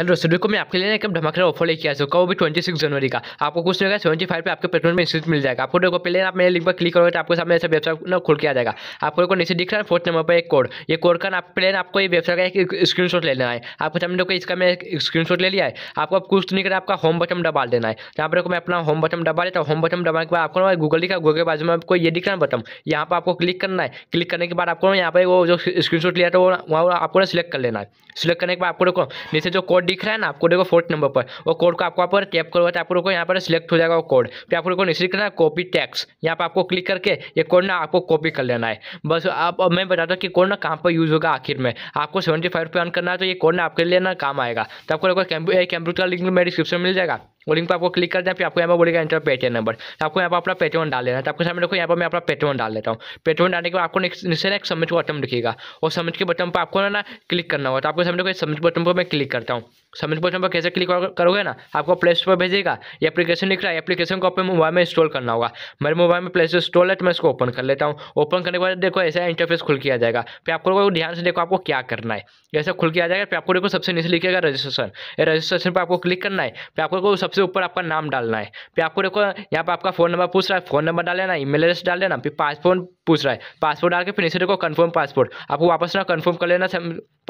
hello दोस्तों देखो मैं आपके लिए एकदम धमाकेदार ऑफर लेके आया वो भी ट्वेंटी सिक्स जनवरी का आपको कुछ नहीं सेवेंटी फाइव पे आपके पेट्रोल में इंस्टीट मिल जाएगा आपको देखो पहले आप मेरे लिंक पर क्लिक करोगे तो आपके सामने ऐसा वेबसाइट ना खुल के आ जाएगा आपको देखो नीचे दिख रहा है फोर्थ नंबर पर एक कोड ये कोड का आप प्लेन आपको ये वेबसाइट का एक स्क्रीन लेना है आपके सामने देखो इसका मैं स्क्रीन ले लिया है आपको आप कुछ नहीं करना आपका होम बटन डबा देना है यहाँ पर देखो मैं अपना होम बटन डबा देता हूँ होम बटन डबाने के बाद आपको गूगल दिखा गूगल के बाजू में आपको ये दिख रहा है बटन यहाँ पर आपको क्लिक करना है क्लिक करने के बाद आपको यहाँ पर वो जो स्क्रीन लिया था वो वहाँ आपको सिलेक्ट कर लेना है सिलेक्ट करने के बाद आपको देखो नीचे जो कोड दिख रहा है ना आपको देखो फोर्थ नंबर पर वो कोड को आपको पर टैप करवाते तो आप लोग को यहाँ पर सिलेक्ट हो जाएगा वो कोड फिर आप लोग को निश्चित करना है कॉपी टैक्स यहाँ पर आपको क्लिक करके ये कोड ना आपको कॉपी कर लेना है बस आप मैं बताता हूँ कि कोड ना कहाँ पर यूज़ होगा आखिर में आपको सेवेंटी फाइव रुपये करना है तो ये कोड ना आपके लिए ना काम आएगा तो आपको कैम्प्यूटर का लिंक में डिस्क्रिप्शन मिल जाएगा वो लिंक पर आपको क्लिक कर दें फिर आपको यहाँ पर बोलेगा एंटर पेटीएम नंबर आपको यहाँ पर अपना पेटीएम डाल देना है तो आपके सामने देखो यहाँ पर मैं अपना पेटीएम डाल देता हूँ पेटीएम डालने के बाद आपको नीचे ना एक सबमिट बटन दिखेगा और सबमिट के बटन पर आपको ना ना क्लिक करना होगा तो आपके सामने को सबमिट बटन पर मैं क्लिक करता हूँ सबमिट बटन पर कैसे क्लिक करोगे ना आपको प्ले स्टोर पर भेजेगा ये एप्लीकेशन लिख रहा है एप्लीकेशन को अपने मोबाइल में इंस्टॉल करना होगा मेरे मोबाइल में प्ले स्टोर इंस्टॉल है तो मैं इसको ओपन कर लेता हूँ ओपन करने के बाद देखो ऐसा इंटरफेस खुल किया जाएगा फिर आपको ध्यान से देखो आपको क्या करना है ऐसा खुल किया जाएगा फिर आपको देखो सबसे नीचे लिखेगा रजिस्ट्रेशन रजिस्ट्रेशन पर आपको क्लिक करना है फिर आपको सबसे ऊपर आपका नाम डालना है फिर आपको देखो यहाँ पर आपका फ़ोन नंबर पूछ रहा है फ़ोन नंबर डाल लेना ईमेल एड्रेस डाल लेना फिर पासपोर्ट पूछ रहा है पासपोर्ट डाल के फिर नीचे को कन्फर्म पासपोर्ट आपको वापस ना कन्फर्म कर लेना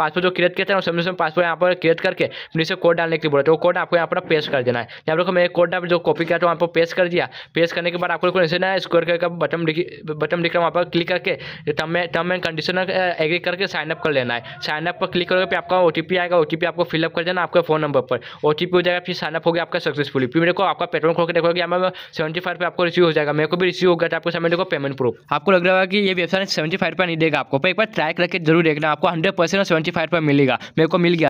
पासपोर्ट जो क्रिएट किया था ना उसमें पासपोर्ट यहाँ पर क्रिएट करके फिर इसे कोड डालने के लिए बोला तो कोड आपको यहाँ पर पेस्ट कर देना है यहाँ पर मैंने कोड जो कॉपी किया था वहाँ पर पेस्ट कर दिया पेस्ट करने के बाद आपको नीचे ना स्क्वेयर करके बटन बटन लिख रहा वहाँ पर क्लिक करके term term and condition agree करके साइनअप कर लेना है साइनअप पर क्लिक करोगे फिर आपका ओ आएगा ओ आपको फिलअप कर देना आपके फोन नंबर पर ओ हो जाएगा फिर साइनअप हो गया आपका सक्सेसफुली फिर मेरे को आपका पेट्रोल खोल के देखोगे यहाँ पर सेवेंटी फाइव पर आपको रिसीव हो जाएगा मेरे को भी रिसीव हो गया था आपको समय देखो पेमेंट प्रूफ आपको लग रहा रहेगा कि ये वेबसाइट सेवेंटी फाइव पर नहीं देगा आपको पर एक बार ट्राई करके जरूर देखना आपको हंड्रेड परसेंट सेवेंटी फाइव पर मिलेगा मेरे को मिल गया